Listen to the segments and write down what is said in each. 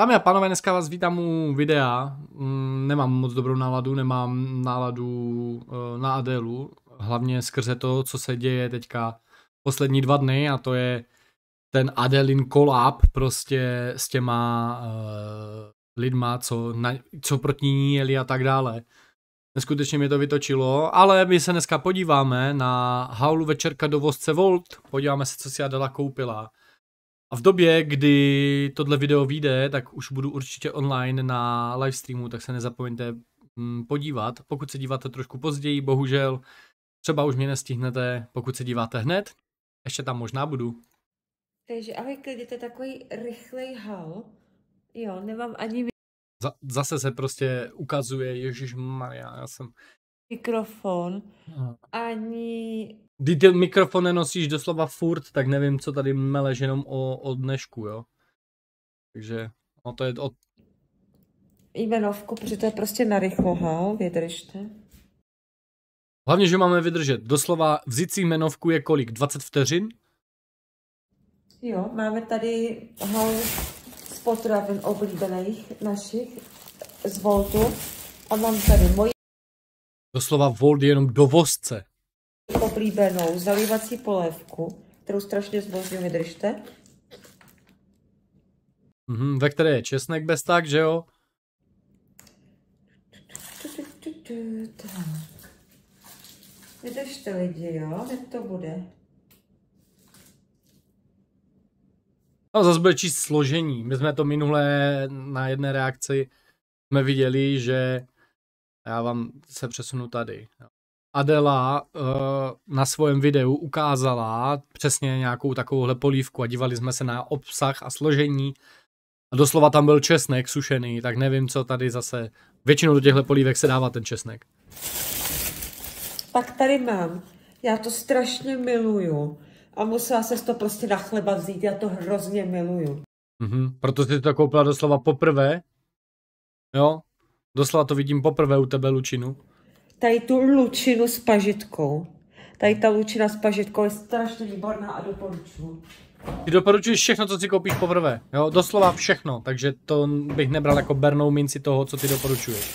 Dámy a pánové, dneska vás vítám u videa. Mm, nemám moc dobrou náladu, nemám náladu eh, na Adelu, hlavně skrze to, co se děje teďka poslední dva dny a to je ten Adelin collab prostě s těma uh, lidma, co, na, co proti ní jeli a tak dále. Neskutečně mi to vytočilo, ale my se dneska podíváme na haulu večerka do vozce Volt, podíváme se, co si Adela koupila a v době, kdy tohle video vyjde, tak už budu určitě online na livestreamu, tak se nezapomeňte mm, podívat. Pokud se díváte trošku později, bohužel, třeba už mě nestihnete, pokud se díváte hned, ještě tam možná budu. Takže ale když to takový rychlej hal. Jo, nemám ani... Za, zase se prostě ukazuje, Ježíš Maria, já jsem... Mikrofon. No. Ani když ty mikrofon nenosíš doslova furt, tak nevím, co tady meleš jenom o, o dnešku, jo. Takže, no to je od... Jmenovku, protože to je prostě narychlo, hal, vydržte. Hlavně, že máme vydržet. Doslova vzít si jmenovku je kolik? 20 vteřin? Jo, máme tady hal z potravin oblíbených našich z Voltu a mám tady moji... Doslova Volt je jenom dovozce oblíbenou zalívací polévku, kterou strašně zbožně vydržte. Mhm, ve které je česnek bez tak, že jo? Tak. Vydržte lidi, jo, jak to bude. No zase bude číst složení. My jsme to minulé na jedné reakci jsme viděli, že já vám se přesunu tady. Jo. Adela uh, na svém videu ukázala přesně nějakou takovouhle polívku a dívali jsme se na obsah a složení. A doslova tam byl česnek sušený, tak nevím, co tady zase. Většinou do těchto polívek se dává ten česnek. Pak tady mám. Já to strašně miluju. A musela se to prostě na chleba vzít, já to hrozně miluju. Mm-hmm. proto jsi to koupila doslova poprvé? Jo? Doslova to vidím poprvé u tebe, Lučinu tady tu lučinu s pažitkou. Tady ta lučina s pažitkou je strašně výborná a doporučuji. Ty doporučuješ všechno, co si koupíš poprvé, jo? Doslova všechno, takže to bych nebral jako bernou minci toho, co ty doporučuješ.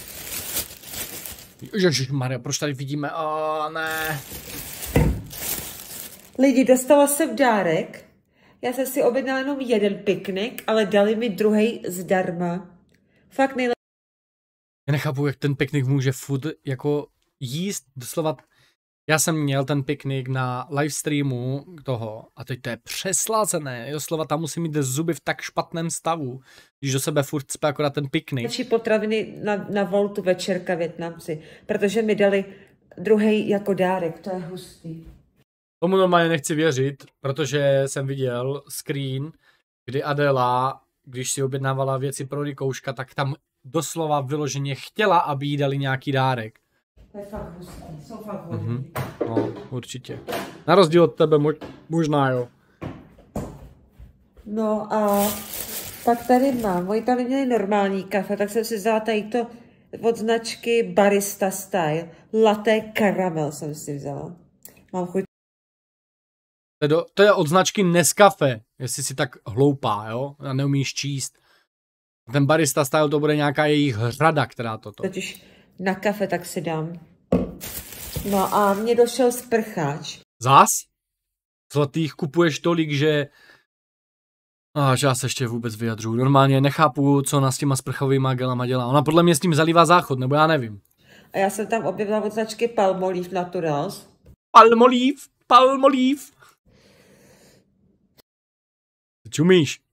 Ježiš, Maria, proč tady vidíme? O, ne. Lidi, dostala jsem dárek. Já jsem si objednala jenom jeden piknik, ale dali mi druhý zdarma. Fakt nejlepší. Já nechápu, jak ten piknik může food jako jíst doslova. Já jsem měl ten piknik na livestreamu toho a teď to je přeslazené, jo, slova tam musí mít zuby v tak špatném stavu, když do sebe furt cpe akorát ten piknik. Naši potraviny na, na voltu večerka Větnamci, protože mi dali druhý jako dárek, to je hustý. Tomu normálně nechci věřit, protože jsem viděl screen, kdy Adela, když si objednávala věci pro Rikouška, tak tam doslova vyloženě chtěla, aby jí dali nějaký dárek. To je fakt hustý, jsou fakt mhm. hodný. Mm-hmm. No, určitě. Na rozdíl od tebe mož, možná jo. No a pak tady mám, Moji tady měli normální kafe, tak jsem si vzala tady to od značky Barista Style. Latte karamel jsem si vzala. Mám chuť. to je od značky Nescafe, jestli si tak hloupá, jo? A neumíš číst. Ten barista style to bude nějaká jejich řada, která toto. Totiž na kafe tak si dám. No a mě došel sprcháč. Zas? Zlatých kupuješ tolik, že... A já se ještě vůbec vyjadřu. Normálně nechápu, co ona s těma sprchovými gelama dělá. Ona podle mě s tím zalívá záchod, nebo já nevím. A já jsem tam objevila od značky Palmolive Naturals. Palmolive? Palmolive? Čumíš?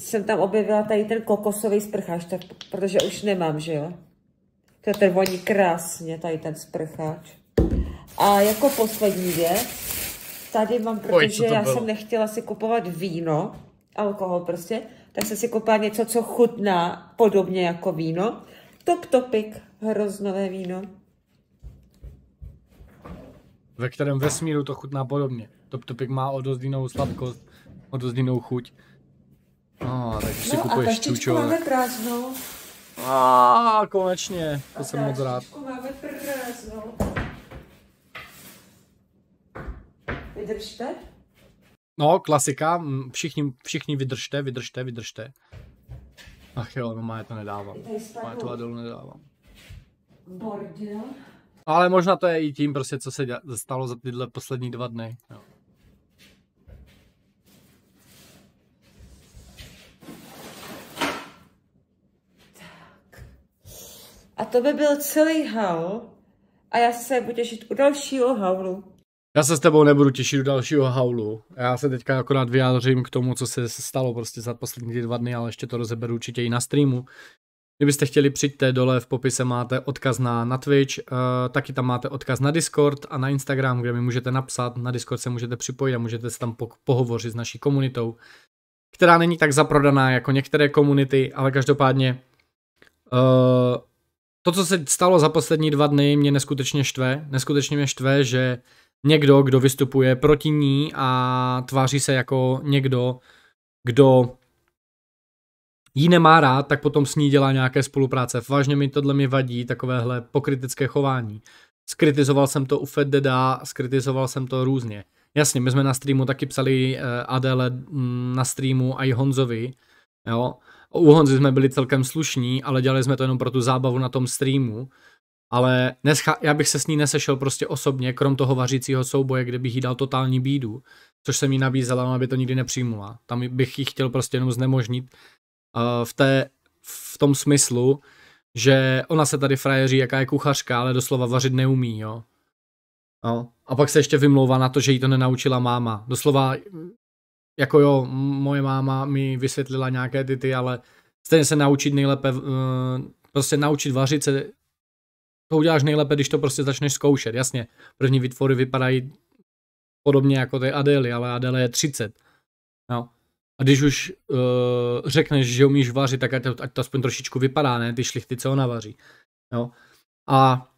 jsem tam objevila tady ten kokosový sprcháč, tak, protože už nemám, že jo? To ten voní krásně, tady ten sprcháč. A jako poslední věc, tady mám, protože Oj, já bylo? jsem nechtěla si kupovat víno, alkohol prostě, tak jsem si kupila něco, co chutná podobně jako víno. Top Topic, hroznové víno. Ve kterém vesmíru to chutná podobně. Top Topic má o dost jinou sladkost, o dost jinou chuť. A, no, tak si no, kupuješ tu taštičku máme krásnou. A konečně, to a jsem moc rád. máme krásnou. Vydržte? No, klasika, všichni, všichni vydržte, vydržte, vydržte. Ach jo, no má je to nedávám. Má je to a dolů nedávám. Bordel. Ale možná to je i tím, prostě, co se stalo za tyhle poslední dva dny. Jo. A to by byl celý haul a já se budu těšit u dalšího haulu. Já se s tebou nebudu těšit u dalšího haulu. Já se teďka akorát vyjádřím k tomu, co se stalo prostě za poslední dva dny, ale ještě to rozeberu určitě i na streamu. Kdybyste chtěli, přijďte dole, v popise máte odkaz na, na Twitch, uh, taky tam máte odkaz na Discord a na Instagram, kde mi můžete napsat, na Discord se můžete připojit a můžete se tam po- pohovořit s naší komunitou, která není tak zaprodaná jako některé komunity, ale každopádně uh, to, co se stalo za poslední dva dny, mě neskutečně štve. Neskutečně mě štve, že někdo, kdo vystupuje proti ní a tváří se jako někdo, kdo jí nemá rád, tak potom s ní dělá nějaké spolupráce. Vážně mi tohle mi vadí, takovéhle pokritické chování. Skritizoval jsem to u Fededa, skritizoval jsem to různě. Jasně, my jsme na streamu taky psali eh, Adele mm, na streamu a i Honzovi, Jo? U Honzy jsme byli celkem slušní, ale dělali jsme to jenom pro tu zábavu na tom streamu. Ale nescha- já bych se s ní nesešel prostě osobně, krom toho vařícího souboje, kde bych jí dal totální bídu, což jsem jí nabízela, aby to nikdy nepřijmula. Tam bych ji chtěl prostě jenom znemožnit uh, v, té, v tom smyslu, že ona se tady frajeří, jaká je kuchařka, ale doslova vařit neumí, jo. No. A pak se ještě vymlouvá na to, že jí to nenaučila máma. Doslova jako jo, moje máma mi vysvětlila nějaké ty ty, ale stejně se naučit nejlépe, eh, prostě naučit vařit se, to uděláš nejlépe, když to prostě začneš zkoušet, jasně. První vytvory vypadají podobně jako ty Adély, ale Adele je 30. No. A když už uh, řekneš, že umíš vařit, tak ať to, ať to aspoň trošičku vypadá, ne? Ty šlichty, co ona vaří. Jo. No. A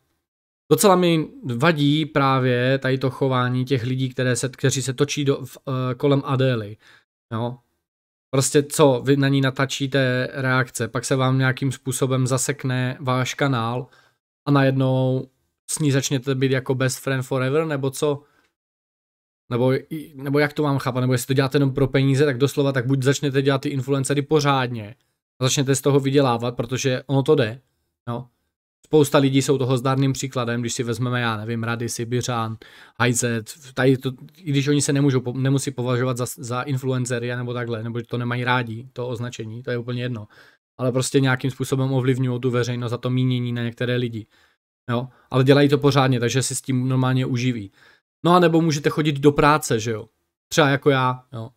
Docela mi vadí právě tady to chování těch lidí, které se, kteří se točí do, v, eh, kolem Adély. No, Prostě co, vy na ní natačíte reakce, pak se vám nějakým způsobem zasekne váš kanál a najednou s ní začnete být jako best friend forever, nebo co? Nebo, nebo jak to mám chápat, nebo jestli to děláte jenom pro peníze, tak doslova, tak buď začnete dělat ty influencery pořádně a začnete z toho vydělávat, protože ono to jde, No? Spousta lidí jsou toho zdárným příkladem, když si vezmeme, já nevím, Rady, Sibiřán, Hajzet, tady to, i když oni se nemůžou, nemusí považovat za, za influencery nebo takhle, nebo to nemají rádi, to označení, to je úplně jedno. Ale prostě nějakým způsobem ovlivňují tu veřejnost a to mínění na některé lidi. Jo? Ale dělají to pořádně, takže si s tím normálně uživí. No a nebo můžete chodit do práce, že jo? Třeba jako já, jo.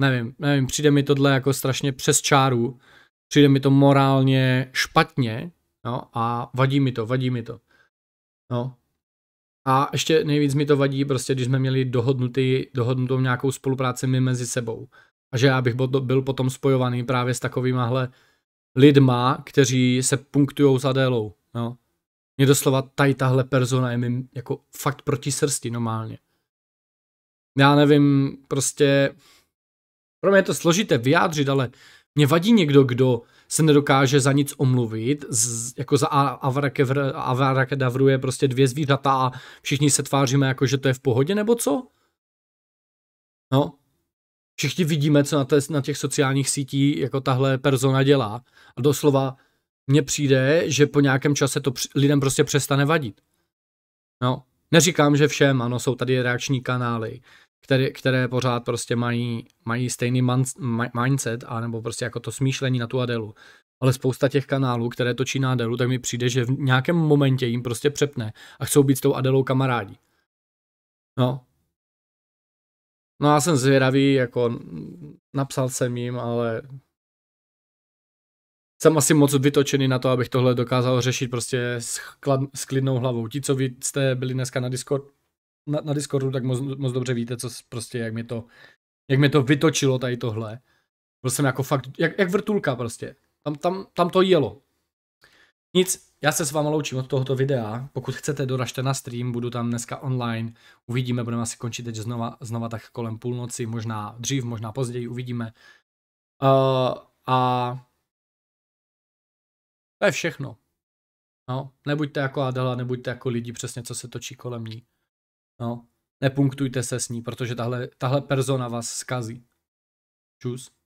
Nevím, nevím, přijde mi tohle jako strašně přes čáru, přijde mi to morálně špatně, No a vadí mi to, vadí mi to. No. A ještě nejvíc mi to vadí, prostě když jsme měli dohodnutý, dohodnutou nějakou spolupráci my mezi sebou. A že já bych byl potom spojovaný právě s takovýmahle lidma, kteří se punktují za Adélou. No. Mě doslova tady tahle persona je mi jako fakt proti srsti normálně. Já nevím, prostě pro mě je to složité vyjádřit, ale mě vadí někdo, kdo se nedokáže za nic omluvit, z, jako za Avarakedavru je prostě dvě zvířata a všichni se tváříme jako, že to je v pohodě nebo co? No, všichni vidíme, co na, té, na těch sociálních sítích jako tahle persona dělá a doslova mně přijde, že po nějakém čase to lidem prostě přestane vadit. No, neříkám, že všem, ano, jsou tady reakční kanály, které, které pořád prostě mají, mají stejný man, mindset, anebo prostě jako to smýšlení na tu Adelu. Ale spousta těch kanálů, které točí na Adelu, tak mi přijde, že v nějakém momentě jim prostě přepne a chcou být s tou Adelou kamarádi. No. No já jsem zvědavý, jako napsal jsem jim, ale jsem asi moc vytočený na to, abych tohle dokázal řešit prostě s, chlad, s klidnou hlavou. Ti, co vy jste byli dneska na Discord, na, na Discordu, tak moc, moc dobře víte, co prostě, jak mi to, jak mi to vytočilo tady tohle. Byl jsem jako fakt, jak, jak vrtulka prostě. Tam, tam, tam to jelo. Nic, já se s váma loučím od tohoto videa. Pokud chcete, doražte na stream, budu tam dneska online. Uvidíme, budeme asi končit teď znova, znova tak kolem půlnoci, možná dřív, možná později, uvidíme. Uh, a to je všechno. No, nebuďte jako Adela, nebuďte jako lidi přesně, co se točí kolem ní. No, nepunktujte se s ní, protože tahle, tahle persona vás skazí. Čus.